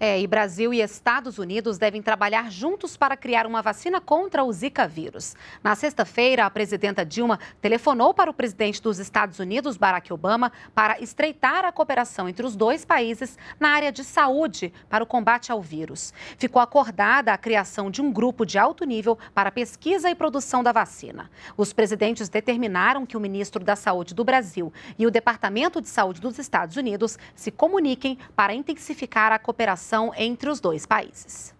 É, e Brasil e Estados Unidos devem trabalhar juntos para criar uma vacina contra o Zika vírus. Na sexta-feira, a presidenta Dilma telefonou para o presidente dos Estados Unidos, Barack Obama, para estreitar a cooperação entre os dois países na área de saúde para o combate ao vírus. Ficou acordada a criação de um grupo de alto nível para pesquisa e produção da vacina. Os presidentes determinaram que o ministro da Saúde do Brasil e o Departamento de Saúde dos Estados Unidos se comuniquem para intensificar a cooperação relação entre os dois países.